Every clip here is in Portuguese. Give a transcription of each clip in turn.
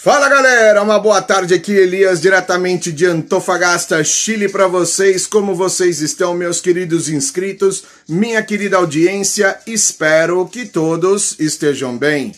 Fala galera, uma boa tarde aqui, Elias, diretamente de Antofagasta, Chile, para vocês. Como vocês estão, meus queridos inscritos, minha querida audiência, espero que todos estejam bem.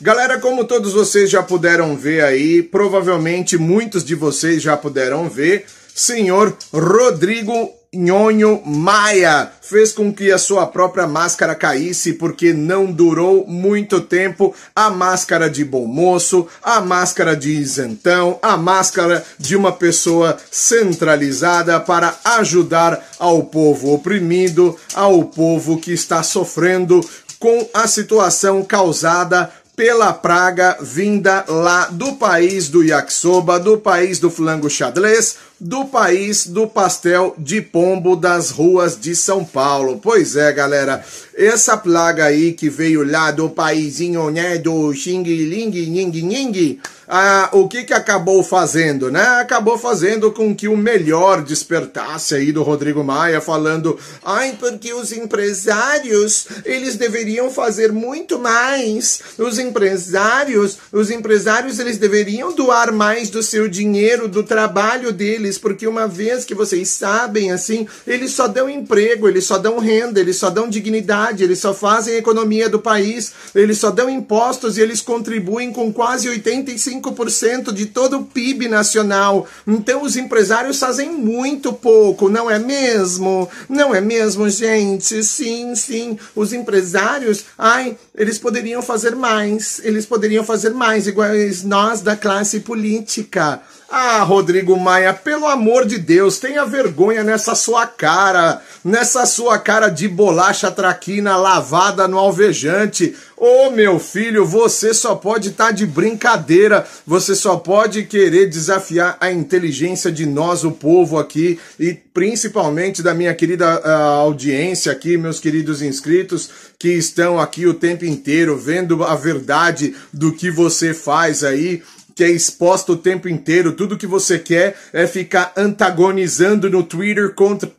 Galera, como todos vocês já puderam ver aí, provavelmente muitos de vocês já puderam ver, senhor Rodrigo Nhonho Maia fez com que a sua própria máscara caísse porque não durou muito tempo a máscara de bom moço, a máscara de isentão, a máscara de uma pessoa centralizada para ajudar ao povo oprimido, ao povo que está sofrendo com a situação causada pela praga vinda lá do país do yakisoba, do país do flango xadrez, do país do pastel de pombo das ruas de São Paulo. Pois é, galera, essa plaga aí que veio lá do paizinho, né, do xing ling ning ning, ah, o que que acabou fazendo, né? Acabou fazendo com que o melhor despertasse aí do Rodrigo Maia falando, ai, porque os empresários, eles deveriam fazer muito mais. Os empresários, os empresários, eles deveriam doar mais do seu dinheiro, do trabalho deles eles, porque uma vez que vocês sabem assim, eles só dão emprego, eles só dão renda, eles só dão dignidade, eles só fazem a economia do país, eles só dão impostos e eles contribuem com quase 85% de todo o PIB nacional. Então os empresários fazem muito pouco, não é mesmo? Não é mesmo, gente? Sim, sim. Os empresários, ai, eles poderiam fazer mais, eles poderiam fazer mais, iguais nós da classe política. Ah, Rodrigo Maia, pelo amor de Deus, tenha vergonha nessa sua cara, nessa sua cara de bolacha traquina lavada no alvejante. Ô oh, meu filho, você só pode estar tá de brincadeira, você só pode querer desafiar a inteligência de nós, o povo aqui, e principalmente da minha querida uh, audiência aqui, meus queridos inscritos que estão aqui o tempo inteiro vendo a verdade do que você faz aí que é exposta o tempo inteiro, tudo que você quer é ficar antagonizando no Twitter contra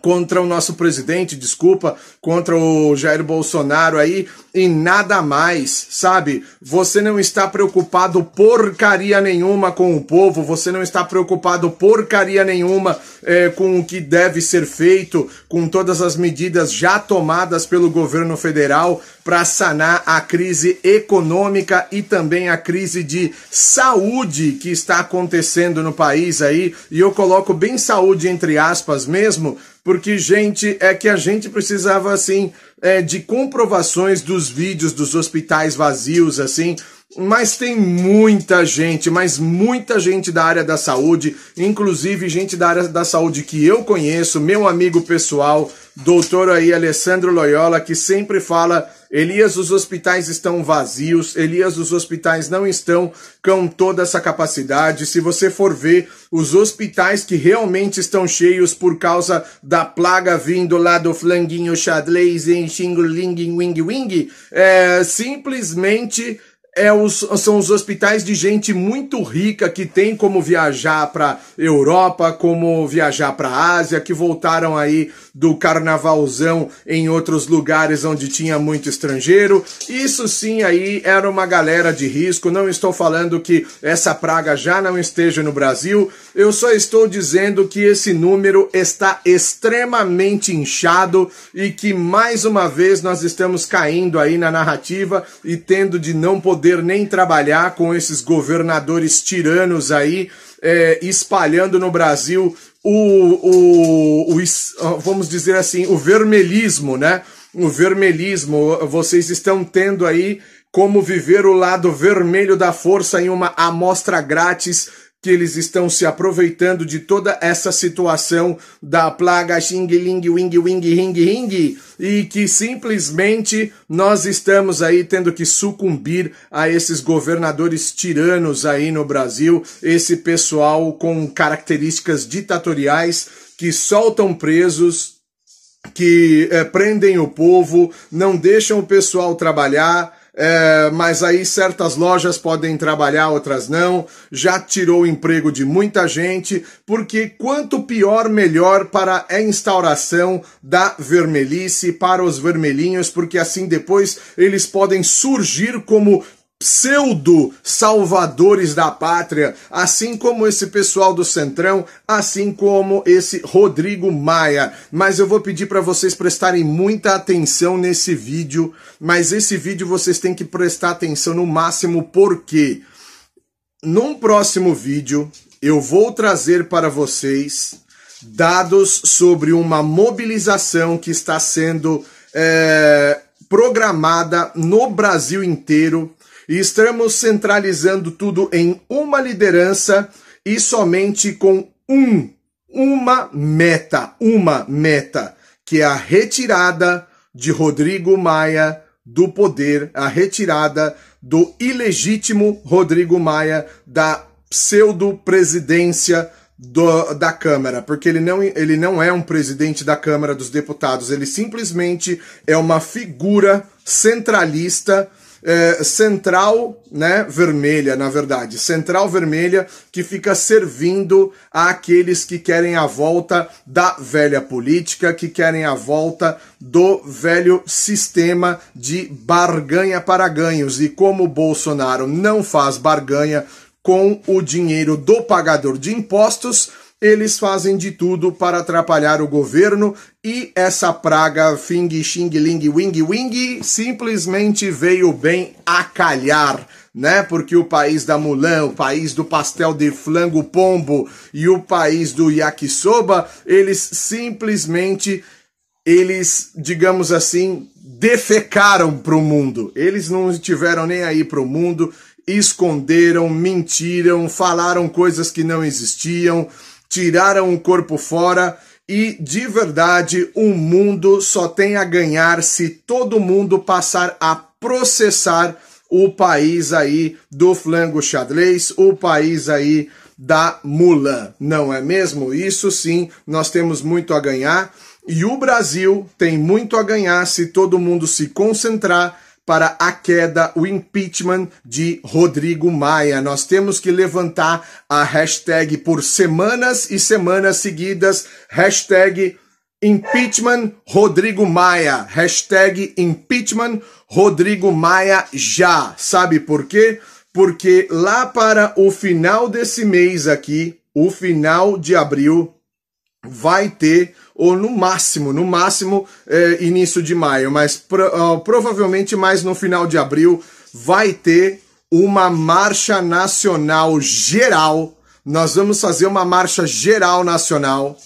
contra o nosso presidente, desculpa, contra o Jair Bolsonaro aí e nada mais, sabe? Você não está preocupado porcaria nenhuma com o povo, você não está preocupado porcaria nenhuma é, com o que deve ser feito, com todas as medidas já tomadas pelo governo federal, para sanar a crise econômica e também a crise de saúde que está acontecendo no país aí. E eu coloco bem saúde entre aspas mesmo, porque, gente, é que a gente precisava, assim, é, de comprovações dos vídeos dos hospitais vazios, assim. Mas tem muita gente, mas muita gente da área da saúde, inclusive gente da área da saúde que eu conheço, meu amigo pessoal, doutor aí Alessandro Loyola, que sempre fala Elias, os hospitais estão vazios. Elias, os hospitais não estão com toda essa capacidade. Se você for ver os hospitais que realmente estão cheios por causa da plaga vindo lá do flanguinho xadrez em xingling wing wing, é simplesmente é os, são os hospitais de gente muito rica que tem como viajar para Europa, como viajar para Ásia, que voltaram aí do carnavalzão em outros lugares onde tinha muito estrangeiro. Isso sim aí era uma galera de risco. Não estou falando que essa praga já não esteja no Brasil. Eu só estou dizendo que esse número está extremamente inchado e que mais uma vez nós estamos caindo aí na narrativa e tendo de não poder poder nem trabalhar com esses governadores tiranos aí é, espalhando no Brasil o, o, o, vamos dizer assim, o vermelhismo, né? O vermelhismo, vocês estão tendo aí como viver o lado vermelho da força em uma amostra grátis que eles estão se aproveitando de toda essa situação da plaga xing ling wing wing ring ring e que simplesmente nós estamos aí tendo que sucumbir a esses governadores tiranos aí no Brasil, esse pessoal com características ditatoriais que soltam presos, que é, prendem o povo, não deixam o pessoal trabalhar, é, mas aí certas lojas podem trabalhar, outras não. Já tirou o emprego de muita gente, porque quanto pior, melhor para a instauração da vermelhice, para os vermelhinhos, porque assim depois eles podem surgir como pseudo-salvadores da pátria, assim como esse pessoal do Centrão, assim como esse Rodrigo Maia. Mas eu vou pedir para vocês prestarem muita atenção nesse vídeo, mas esse vídeo vocês têm que prestar atenção no máximo, porque num próximo vídeo eu vou trazer para vocês dados sobre uma mobilização que está sendo é, programada no Brasil inteiro e estamos centralizando tudo em uma liderança e somente com um, uma meta, uma meta, que é a retirada de Rodrigo Maia do poder, a retirada do ilegítimo Rodrigo Maia da pseudo-presidência da Câmara, porque ele não, ele não é um presidente da Câmara dos Deputados, ele simplesmente é uma figura centralista é, central né, vermelha, na verdade, central vermelha que fica servindo àqueles que querem a volta da velha política, que querem a volta do velho sistema de barganha para ganhos. E como Bolsonaro não faz barganha com o dinheiro do pagador de impostos, eles fazem de tudo para atrapalhar o governo e essa praga Fing Xing Ling Wing Wing simplesmente veio bem a calhar, né? Porque o país da Mulan, o país do pastel de flango pombo e o país do yakisoba, eles simplesmente eles, digamos assim, defecaram para o mundo. Eles não tiveram nem aí para o mundo, esconderam, mentiram, falaram coisas que não existiam tiraram o corpo fora e de verdade o mundo só tem a ganhar se todo mundo passar a processar o país aí do flango xadrez, o país aí da mula, não é mesmo? Isso sim, nós temos muito a ganhar e o Brasil tem muito a ganhar se todo mundo se concentrar para a queda, o impeachment de Rodrigo Maia. Nós temos que levantar a hashtag por semanas e semanas seguidas, hashtag impeachment Rodrigo Maia, hashtag impeachment Rodrigo Maia já. Sabe por quê? Porque lá para o final desse mês aqui, o final de abril, vai ter ou no máximo, no máximo é, início de maio, mas pro, uh, provavelmente mais no final de abril vai ter uma marcha nacional geral. Nós vamos fazer uma marcha geral nacional.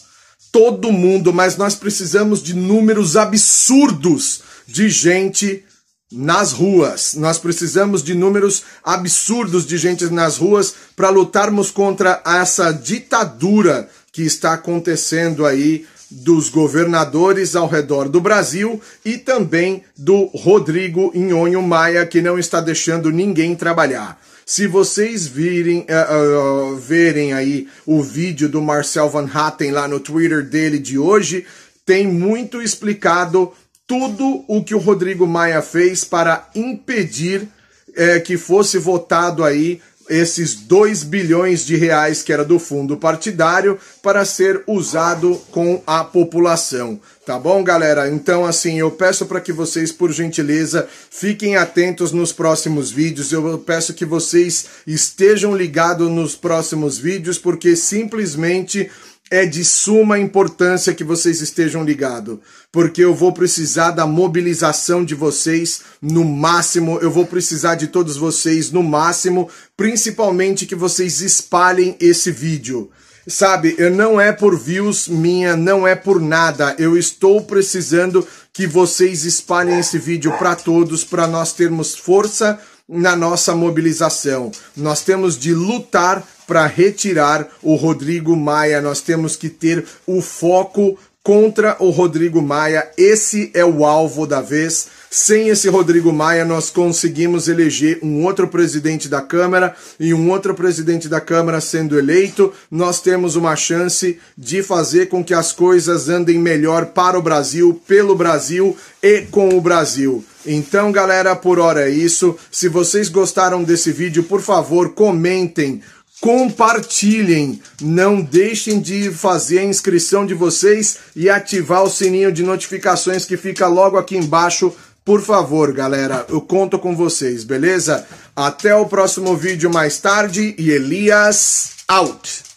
Todo mundo, mas nós precisamos de números absurdos de gente nas ruas. Nós precisamos de números absurdos de gente nas ruas para lutarmos contra essa ditadura que está acontecendo aí dos governadores ao redor do Brasil e também do Rodrigo Inhonho Maia, que não está deixando ninguém trabalhar. Se vocês virem, uh, uh, verem aí o vídeo do Marcel Van Hatten lá no Twitter dele de hoje, tem muito explicado tudo o que o Rodrigo Maia fez para impedir eh, que fosse votado aí esses 2 bilhões de reais que era do fundo partidário para ser usado com a população. Tá bom, galera? Então, assim, eu peço para que vocês, por gentileza, fiquem atentos nos próximos vídeos. Eu peço que vocês estejam ligados nos próximos vídeos, porque simplesmente é de suma importância que vocês estejam ligados, porque eu vou precisar da mobilização de vocês no máximo, eu vou precisar de todos vocês no máximo, principalmente que vocês espalhem esse vídeo. Sabe, eu não é por views minha, não é por nada. Eu estou precisando que vocês espalhem esse vídeo para todos, para nós termos força na nossa mobilização. Nós temos de lutar para retirar o Rodrigo Maia. Nós temos que ter o foco contra o Rodrigo Maia. Esse é o alvo da vez. Sem esse Rodrigo Maia, nós conseguimos eleger um outro presidente da Câmara e um outro presidente da Câmara sendo eleito, nós temos uma chance de fazer com que as coisas andem melhor para o Brasil, pelo Brasil e com o Brasil. Então, galera, por hora é isso. Se vocês gostaram desse vídeo, por favor, comentem, compartilhem, não deixem de fazer a inscrição de vocês e ativar o sininho de notificações que fica logo aqui embaixo. Por favor, galera, eu conto com vocês, beleza? Até o próximo vídeo mais tarde e Elias out!